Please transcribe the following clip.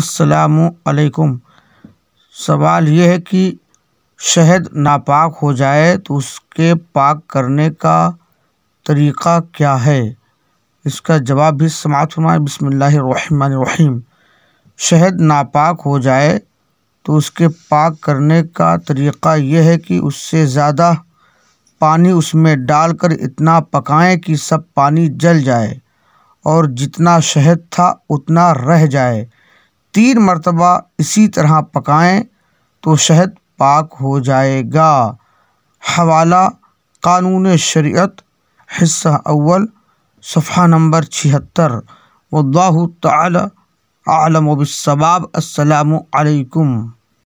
असलकुम सवाल ये है कि शहद नापाक हो जाए तो उसके पाक करने का तरीक़ा क्या है इसका जवाब भी समाप्त फरमाए बसमीम शहद नापाक हो जाए तो उसके पाक करने का तरीक़ा यह है कि उससे ज़्यादा पानी उसमें डालकर इतना पकाएं कि सब पानी जल जाए और जितना शहद था उतना रह जाए तीन मरतबा इसी तरह पकाएं तो शहद पाक हो जाएगा हवाला कानून शरीयत हिस्सा अव्वल सफ़ा नंबर छिहत्तर वल्लाह ताली आलम असलकम